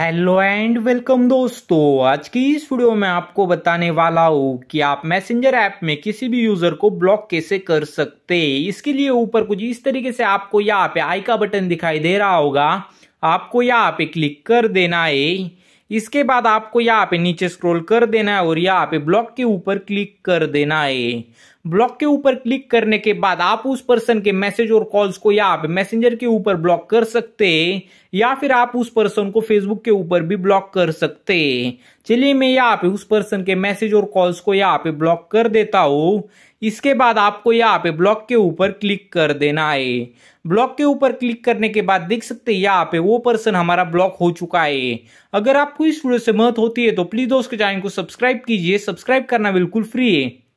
hello and welcome दोस्तों आज की इस वीडियो में आपको बताने वाला हूँ कि आप मैसेंजर ऐप में किसी भी यूजर को ब्लॉक कैसे कर सकते इसके लिए ऊपर कुछ इस तरीके से आपको यहाँ पे आई का बटन दिखाई दे रहा होगा आपको यहाँ पे क्लिक कर देना है इसके बाद आपको यहाँ पे नीचे स्क्रॉल कर देना है और यहाँ पे ब्लॉक के ऊपर क्लिक कर देना है ब्लॉक के ऊपर क्लिक करने के बाद आप उस पर्सन के मैसेज और कॉल्स को या आप मैसेंजर के ऊपर ब्लॉक कर सकते या फिर आप उस पर्सन को फेसबुक के ऊपर भी ब्लॉक कर सकते चलिए मैं यहाँ पे उस पर्सन के मैसेज और कॉल्स को यहाँ पे ब्लॉक कर देता हूँ इसके बाद आपको यहाँ पे ब्लॉक के ऊपर क्लिक कर देना है ब्लॉक के ऊपर क्लिक करने के बाद देख सकते हैं यहाँ पे वो पर्सन हमारा ब्लॉक हो चुका है अगर आपको इस वीडियो से महत्व होती है तो प्लीज दोस्त के चैनल को सब्सक्राइब कीजिए सब्सक्राइब करना बिल्कुल फ्री है